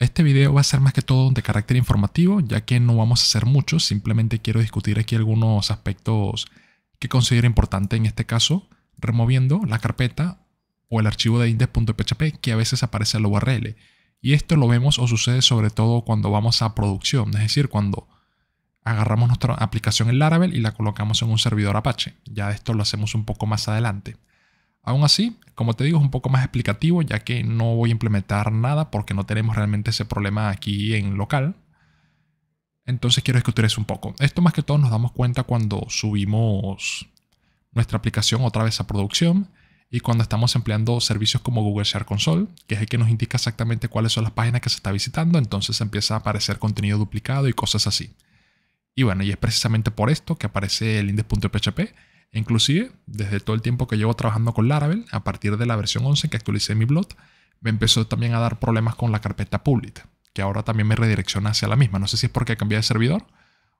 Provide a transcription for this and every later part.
Este video va a ser más que todo de carácter informativo, ya que no vamos a hacer mucho, simplemente quiero discutir aquí algunos aspectos que considero importante en este caso, removiendo la carpeta o el archivo de index.php que a veces aparece la URL. Y esto lo vemos o sucede sobre todo cuando vamos a producción, es decir, cuando agarramos nuestra aplicación en Laravel y la colocamos en un servidor Apache. Ya esto lo hacemos un poco más adelante. Aún así, como te digo, es un poco más explicativo ya que no voy a implementar nada porque no tenemos realmente ese problema aquí en local. Entonces quiero discutir eso un poco. Esto más que todo nos damos cuenta cuando subimos nuestra aplicación otra vez a producción y cuando estamos empleando servicios como Google Share Console, que es el que nos indica exactamente cuáles son las páginas que se está visitando, entonces empieza a aparecer contenido duplicado y cosas así. Y bueno, y es precisamente por esto que aparece el index.php Inclusive, desde todo el tiempo que llevo trabajando con Laravel, a partir de la versión 11 que actualicé mi blog, me empezó también a dar problemas con la carpeta public, que ahora también me redirecciona hacia la misma. No sé si es porque cambié de servidor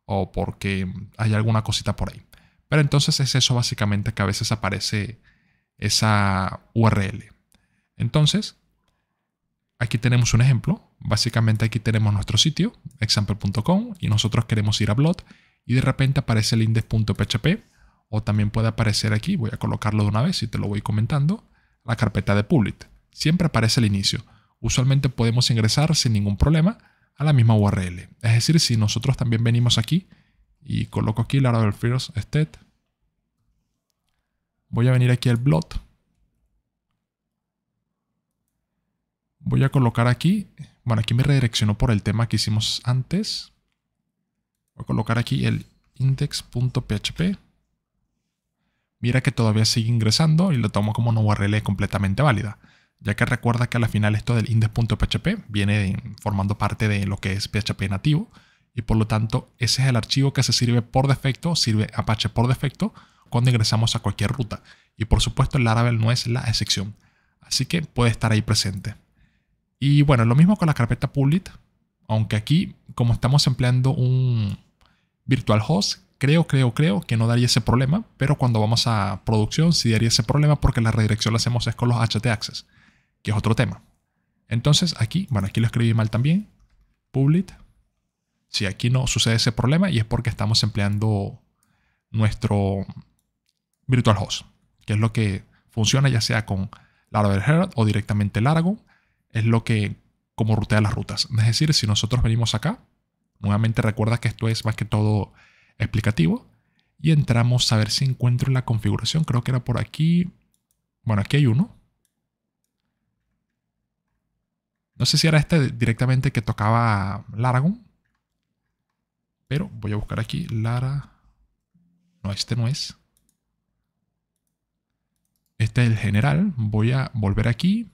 o porque hay alguna cosita por ahí. Pero entonces es eso básicamente que a veces aparece esa URL. Entonces, aquí tenemos un ejemplo. Básicamente aquí tenemos nuestro sitio, example.com, y nosotros queremos ir a blog y de repente aparece el index.php o también puede aparecer aquí, voy a colocarlo de una vez y te lo voy comentando, la carpeta de public. Siempre aparece al inicio. Usualmente podemos ingresar sin ningún problema a la misma URL. Es decir, si nosotros también venimos aquí y coloco aquí Laravel First State, voy a venir aquí al blog. Voy a colocar aquí, bueno, aquí me redireccionó por el tema que hicimos antes. Voy a colocar aquí el index.php Mira que todavía sigue ingresando y lo tomo como una URL completamente válida, ya que recuerda que al final esto del index.php viene formando parte de lo que es PHP nativo y por lo tanto ese es el archivo que se sirve por defecto, sirve Apache por defecto cuando ingresamos a cualquier ruta y por supuesto el Laravel no es la excepción, así que puede estar ahí presente. Y bueno, lo mismo con la carpeta public, aunque aquí como estamos empleando un virtual host creo, creo, creo que no daría ese problema, pero cuando vamos a producción sí daría ese problema porque la redirección la hacemos es con los htaccess, que es otro tema. Entonces aquí, bueno, aquí lo escribí mal también, public. Si aquí no sucede ese problema y es porque estamos empleando nuestro virtual host, que es lo que funciona ya sea con Laravel Herald o directamente Largo, es lo que como rutea las rutas. Es decir, si nosotros venimos acá, nuevamente recuerda que esto es más que todo explicativo y entramos a ver si encuentro la configuración. Creo que era por aquí. Bueno, aquí hay uno. No sé si era este directamente que tocaba Laragon. Pero voy a buscar aquí Lara. No, este no es. Este es el general. Voy a volver aquí.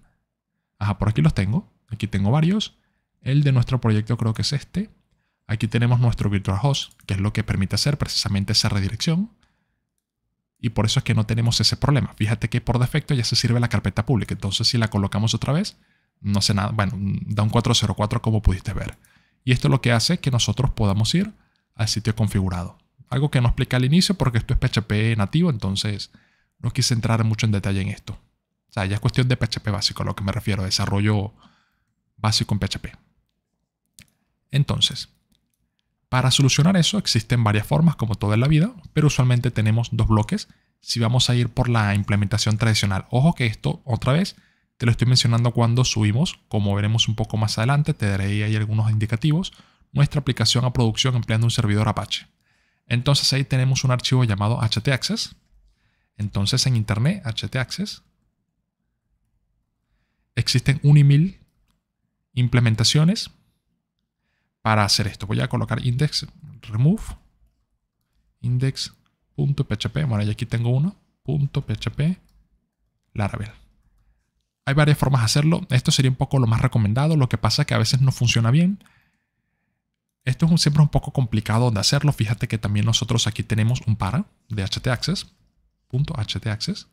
Ajá, por aquí los tengo. Aquí tengo varios. El de nuestro proyecto creo que es este. Aquí tenemos nuestro virtual host, que es lo que permite hacer precisamente esa redirección. Y por eso es que no tenemos ese problema. Fíjate que por defecto ya se sirve la carpeta pública. Entonces si la colocamos otra vez, no sé nada. Bueno, da un 404 como pudiste ver. Y esto es lo que hace que nosotros podamos ir al sitio configurado. Algo que no expliqué al inicio porque esto es PHP nativo, entonces no quise entrar mucho en detalle en esto. O sea, ya es cuestión de PHP básico, a lo que me refiero, desarrollo básico en PHP. Entonces, para solucionar eso existen varias formas como toda en la vida, pero usualmente tenemos dos bloques si vamos a ir por la implementación tradicional. Ojo que esto otra vez te lo estoy mencionando cuando subimos, como veremos un poco más adelante, te daré ahí algunos indicativos, nuestra aplicación a producción empleando un servidor Apache. Entonces ahí tenemos un archivo llamado htaccess. Entonces en internet htaccess existen un y mil implementaciones para hacer esto. Voy a colocar index remove index.php. Bueno, y aquí tengo uno. Laravel. Hay varias formas de hacerlo. Esto sería un poco lo más recomendado. Lo que pasa es que a veces no funciona bien. Esto es un, siempre un poco complicado de hacerlo. Fíjate que también nosotros aquí tenemos un para de htaccess. .htaccess.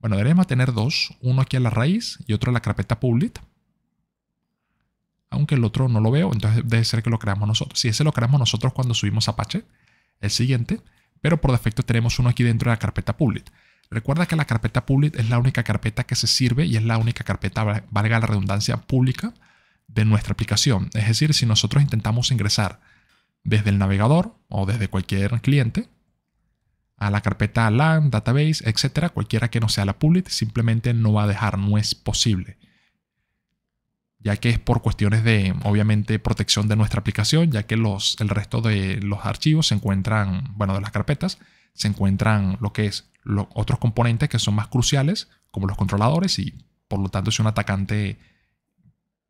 Bueno, deberíamos tener dos. Uno aquí en la raíz y otro en la carpeta public aunque el otro no lo veo, entonces debe ser que lo creamos nosotros. Si ese lo creamos nosotros cuando subimos Apache, el siguiente, pero por defecto tenemos uno aquí dentro de la carpeta public. Recuerda que la carpeta public es la única carpeta que se sirve y es la única carpeta, valga la redundancia, pública de nuestra aplicación. Es decir, si nosotros intentamos ingresar desde el navegador o desde cualquier cliente a la carpeta LAN, database, etcétera, cualquiera que no sea la public, simplemente no va a dejar, no es posible ya que es por cuestiones de, obviamente, protección de nuestra aplicación, ya que los, el resto de los archivos se encuentran, bueno, de las carpetas, se encuentran lo que es los otros componentes que son más cruciales, como los controladores, y por lo tanto, si un atacante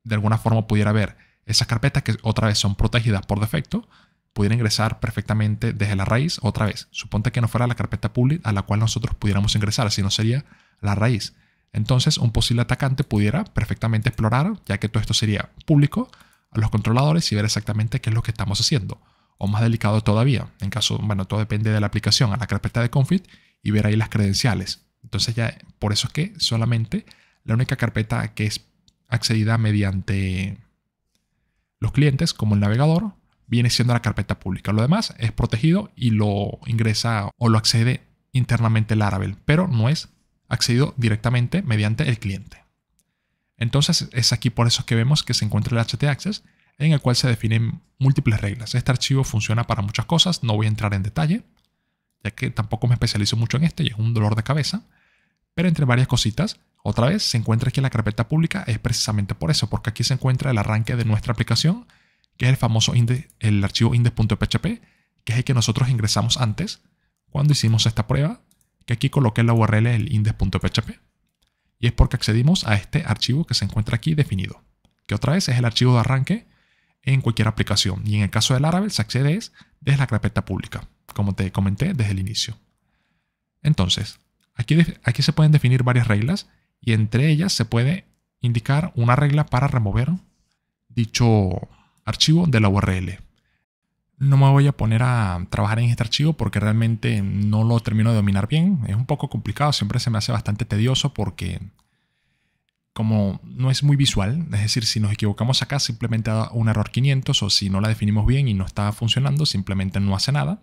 de alguna forma pudiera ver esas carpetas que otra vez son protegidas por defecto, pudiera ingresar perfectamente desde la raíz otra vez. Suponte que no fuera la carpeta public a la cual nosotros pudiéramos ingresar, sino sería la raíz. Entonces, un posible atacante pudiera perfectamente explorar, ya que todo esto sería público, a los controladores y ver exactamente qué es lo que estamos haciendo. O más delicado todavía, en caso, bueno, todo depende de la aplicación, a la carpeta de config y ver ahí las credenciales. Entonces ya, por eso es que solamente la única carpeta que es accedida mediante los clientes, como el navegador, viene siendo la carpeta pública. Lo demás es protegido y lo ingresa o lo accede internamente el Laravel, pero no es accedido directamente mediante el cliente. Entonces es aquí por eso que vemos que se encuentra el HT access en el cual se definen múltiples reglas. Este archivo funciona para muchas cosas, no voy a entrar en detalle, ya que tampoco me especializo mucho en este y es un dolor de cabeza, pero entre varias cositas, otra vez se encuentra que la carpeta pública es precisamente por eso, porque aquí se encuentra el arranque de nuestra aplicación, que es el famoso index, el archivo index.php, que es el que nosotros ingresamos antes cuando hicimos esta prueba que aquí coloqué la URL del index.php. Y es porque accedimos a este archivo que se encuentra aquí definido, que otra vez es el archivo de arranque en cualquier aplicación. Y en el caso del Laravel se accede desde la carpeta pública, como te comenté desde el inicio. Entonces, aquí, aquí se pueden definir varias reglas y entre ellas se puede indicar una regla para remover dicho archivo de la URL no me voy a poner a trabajar en este archivo porque realmente no lo termino de dominar bien. Es un poco complicado, siempre se me hace bastante tedioso porque como no es muy visual, es decir, si nos equivocamos acá simplemente da un error 500 o si no la definimos bien y no está funcionando, simplemente no hace nada.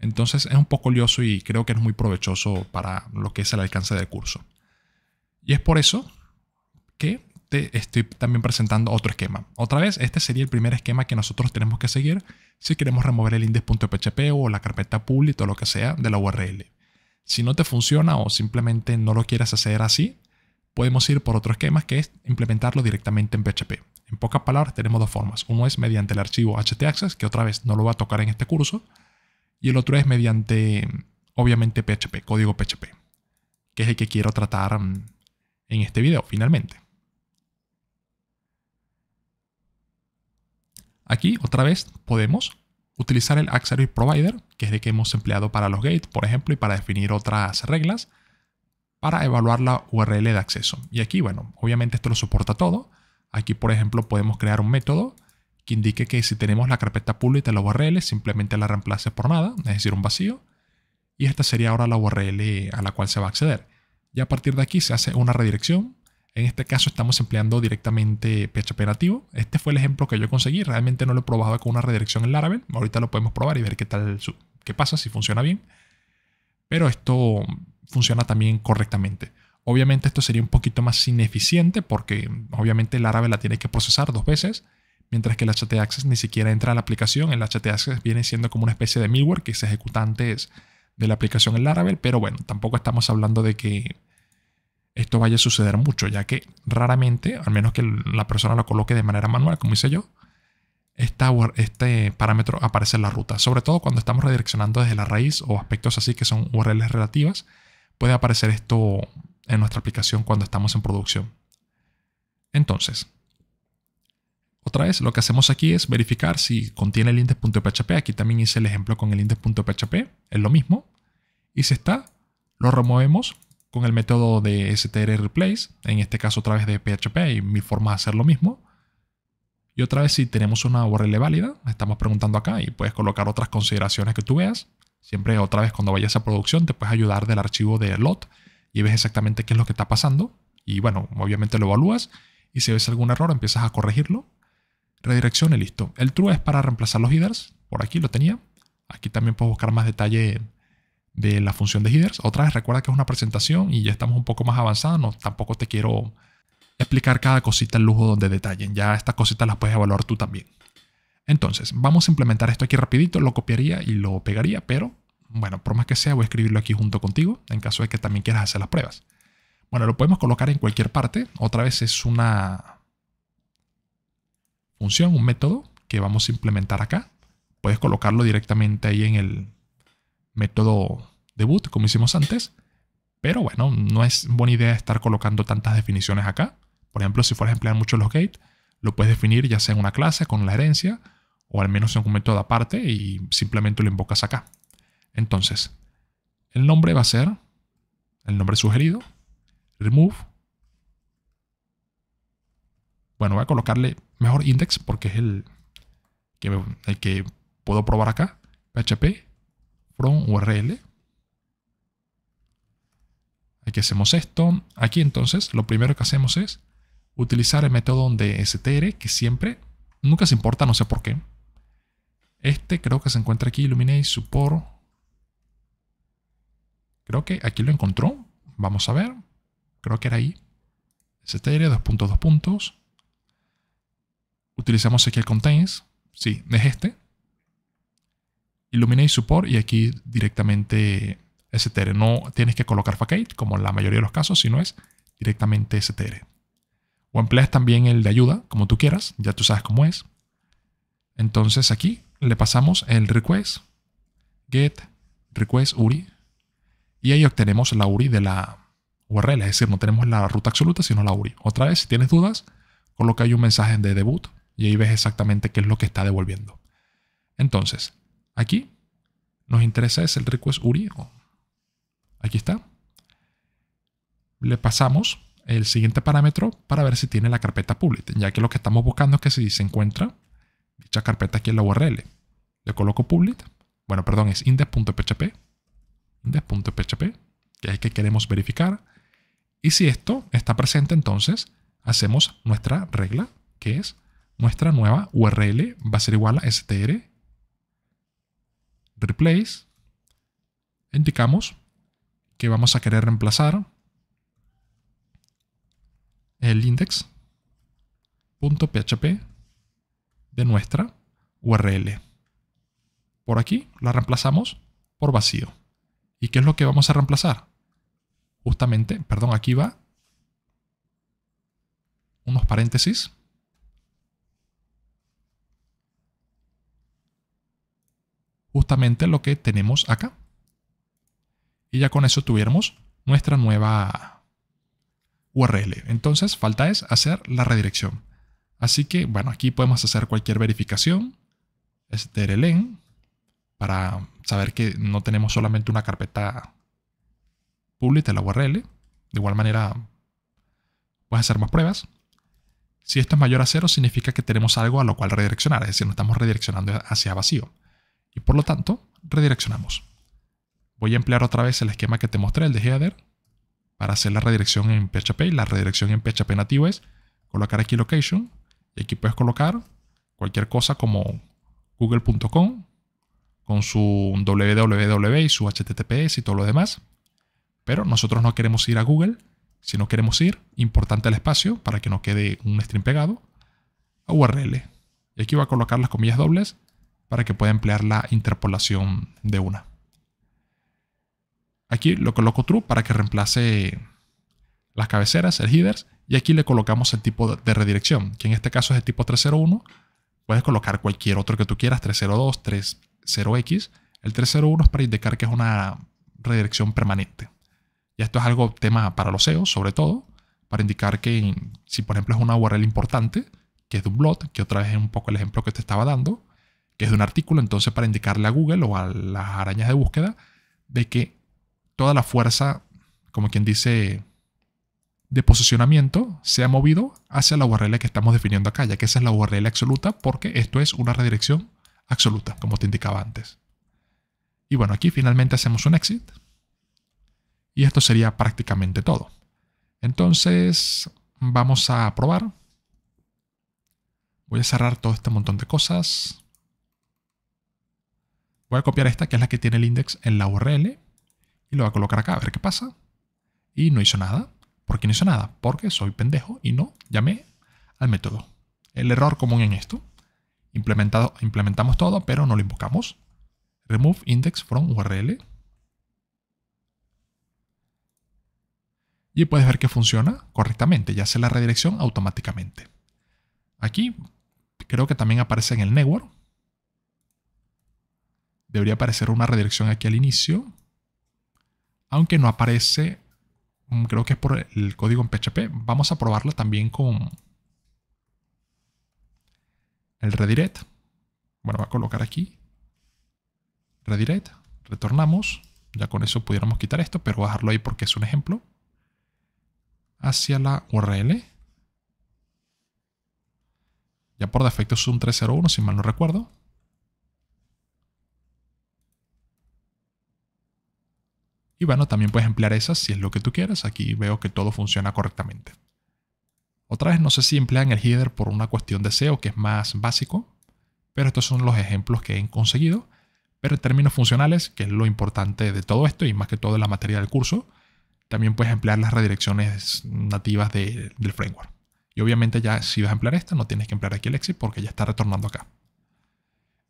Entonces es un poco lioso y creo que es muy provechoso para lo que es el alcance del curso. Y es por eso que estoy también presentando otro esquema. Otra vez, este sería el primer esquema que nosotros tenemos que seguir si queremos remover el index.php o la carpeta public o lo que sea de la URL. Si no te funciona o simplemente no lo quieres hacer así, podemos ir por otro esquema que es implementarlo directamente en PHP. En pocas palabras, tenemos dos formas. Uno es mediante el archivo htaccess, que otra vez no lo va a tocar en este curso, y el otro es mediante, obviamente, PHP, código PHP, que es el que quiero tratar mm, en este video, finalmente. Aquí, otra vez, podemos utilizar el Service Provider, que es el que hemos empleado para los gates, por ejemplo, y para definir otras reglas, para evaluar la URL de acceso. Y aquí, bueno, obviamente esto lo soporta todo. Aquí, por ejemplo, podemos crear un método que indique que si tenemos la carpeta pública de la URL, simplemente la reemplace por nada, es decir, un vacío. Y esta sería ahora la URL a la cual se va a acceder. Y a partir de aquí se hace una redirección en este caso estamos empleando directamente PHP operativo. Este fue el ejemplo que yo conseguí. Realmente no lo he probado con una redirección en Laravel. Ahorita lo podemos probar y ver qué tal, qué pasa, si funciona bien. Pero esto funciona también correctamente. Obviamente esto sería un poquito más ineficiente porque obviamente Laravel la tiene que procesar dos veces, mientras que el HT Access ni siquiera entra a la aplicación. El HT Access viene siendo como una especie de malware que se ejecuta antes de la aplicación en Laravel, pero bueno, tampoco estamos hablando de que esto vaya a suceder mucho, ya que raramente, al menos que la persona lo coloque de manera manual, como hice yo, este parámetro aparece en la ruta. Sobre todo cuando estamos redireccionando desde la raíz o aspectos así que son URLs relativas, puede aparecer esto en nuestra aplicación cuando estamos en producción. Entonces, otra vez, lo que hacemos aquí es verificar si contiene el index.php. Aquí también hice el ejemplo con el index.php, es lo mismo. Y si está, lo removemos con el método de str replace, en este caso a través de PHP, y mil formas de hacer lo mismo. Y otra vez, si tenemos una URL válida, estamos preguntando acá y puedes colocar otras consideraciones que tú veas. Siempre, otra vez, cuando vayas a producción, te puedes ayudar del archivo de lot y ves exactamente qué es lo que está pasando. Y bueno, obviamente lo evalúas y si ves algún error, empiezas a corregirlo. Redirección y listo. El true es para reemplazar los headers. Por aquí lo tenía. Aquí también puedes buscar más detalle de la función de headers. Otra vez, recuerda que es una presentación y ya estamos un poco más avanzados. tampoco te quiero explicar cada cosita en lujo donde detallen. Ya estas cositas las puedes evaluar tú también. Entonces, vamos a implementar esto aquí rapidito. Lo copiaría y lo pegaría, pero bueno, por más que sea, voy a escribirlo aquí junto contigo en caso de que también quieras hacer las pruebas. Bueno, lo podemos colocar en cualquier parte. Otra vez es una función, un método que vamos a implementar acá. Puedes colocarlo directamente ahí en el, método debut, como hicimos antes. Pero bueno, no es buena idea estar colocando tantas definiciones acá. Por ejemplo, si fueras a emplear mucho los gate, lo puedes definir ya sea en una clase con la herencia o al menos en un método aparte y simplemente lo invocas acá. Entonces, el nombre va a ser el nombre sugerido, remove. Bueno, voy a colocarle mejor index porque es el que, el que puedo probar acá, php from URL. Aquí hacemos esto. Aquí entonces lo primero que hacemos es utilizar el método de str que siempre, nunca se importa, no sé por qué. Este creo que se encuentra aquí, Illuminate Support. Creo que aquí lo encontró. Vamos a ver. Creo que era ahí. str, dos puntos, puntos. Utilizamos aquí el contains. Sí, es este. Illuminate Support y aquí directamente STR. No tienes que colocar Facade, como en la mayoría de los casos, sino es directamente STR. O empleas también el de ayuda, como tú quieras, ya tú sabes cómo es. Entonces aquí le pasamos el request, get, request URI, y ahí obtenemos la URI de la URL, es decir, no tenemos la ruta absoluta, sino la URI. Otra vez, si tienes dudas, coloca ahí un mensaje de debut y ahí ves exactamente qué es lo que está devolviendo. Entonces, Aquí nos interesa es el request URI. Aquí está. Le pasamos el siguiente parámetro para ver si tiene la carpeta public, ya que lo que estamos buscando es que si se encuentra dicha carpeta aquí en la URL. Le coloco public, bueno, perdón, es index.php, index.php, que es el que queremos verificar. Y si esto está presente, entonces hacemos nuestra regla, que es nuestra nueva URL va a ser igual a str replace, indicamos que vamos a querer reemplazar el index.php de nuestra URL. Por aquí la reemplazamos por vacío. ¿Y qué es lo que vamos a reemplazar? Justamente, perdón, aquí va unos paréntesis justamente lo que tenemos acá. Y ya con eso tuviéramos nuestra nueva URL. Entonces falta es hacer la redirección. Así que, bueno, aquí podemos hacer cualquier verificación. este en para saber que no tenemos solamente una carpeta public de la URL. De igual manera, puedes hacer más pruebas. Si esto es mayor a cero, significa que tenemos algo a lo cual redireccionar, es decir, no estamos redireccionando hacia vacío y por lo tanto redireccionamos. Voy a emplear otra vez el esquema que te mostré, el de header, para hacer la redirección en PHP. Y la redirección en PHP nativo es colocar aquí location. Y aquí puedes colocar cualquier cosa como google.com con su www y su https y todo lo demás. Pero nosotros no queremos ir a Google, sino queremos ir, importante el espacio para que no quede un string pegado, a URL. Y aquí voy a colocar las comillas dobles para que pueda emplear la interpolación de una. Aquí lo coloco true para que reemplace las cabeceras, el headers, y aquí le colocamos el tipo de redirección, que en este caso es el tipo 301. Puedes colocar cualquier otro que tú quieras, 302, 30x. El 301 es para indicar que es una redirección permanente. Y esto es algo tema para los e SEO, sobre todo, para indicar que si por ejemplo es una URL importante, que es de un blog, que otra vez es un poco el ejemplo que te estaba dando, que es de un artículo, entonces para indicarle a Google o a las arañas de búsqueda de que toda la fuerza, como quien dice, de posicionamiento se ha movido hacia la URL que estamos definiendo acá, ya que esa es la URL absoluta porque esto es una redirección absoluta, como te indicaba antes. Y bueno, aquí finalmente hacemos un exit. Y esto sería prácticamente todo. Entonces, vamos a probar. Voy a cerrar todo este montón de cosas. Voy a copiar esta, que es la que tiene el index en la URL, y lo voy a colocar acá a ver qué pasa. Y no hizo nada. ¿Por qué no hizo nada? Porque soy pendejo y no llamé al método. El error común en esto. implementamos todo, pero no lo invocamos. Remove index from URL. Y puedes ver que funciona correctamente, ya hace la redirección automáticamente. Aquí creo que también aparece en el network, debería aparecer una redirección aquí al inicio. Aunque no aparece, mm, creo que es por el código en PHP. Vamos a probarlo también con el redirect. Bueno, va a colocar aquí. Redirect. Retornamos. Ya con eso pudiéramos quitar esto, pero voy a dejarlo ahí porque es un ejemplo. Hacia la URL. Ya por defecto es un 301, si mal no recuerdo. Y bueno, también puedes emplear esas si es lo que tú quieres. Aquí veo que todo funciona correctamente. Otra vez, no sé si emplean el header por una cuestión de SEO, que es más básico, pero estos son los ejemplos que he conseguido. Pero en términos funcionales, que es lo importante de todo esto y más que todo la materia del curso, también puedes emplear las redirecciones nativas del framework. Y obviamente ya si vas a emplear esta, no tienes que emplear aquí el exit porque ya está retornando acá.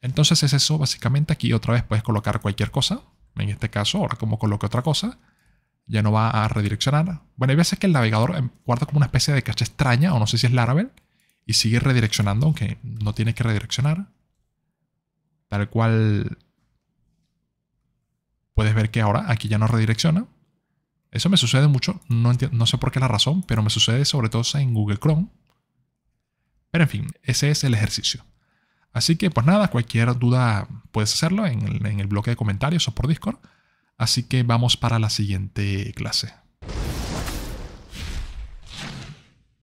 Entonces es eso, básicamente aquí otra vez puedes colocar cualquier cosa, en este caso, ahora como coloque otra cosa, ya no va a redireccionar. Bueno, hay veces que el navegador em, guarda como una especie de caché extraña, o no sé si es Laravel, y sigue redireccionando, aunque no tiene que redireccionar. Tal cual puedes ver que ahora aquí ya no redirecciona. Eso me sucede mucho, no, no sé por qué la razón, pero me sucede sobre todo en Google Chrome. Pero en fin, ese es el ejercicio. Así que pues nada, cualquier duda puedes hacerlo en el, bloque de comentarios o por Discord. Así que vamos para la siguiente clase.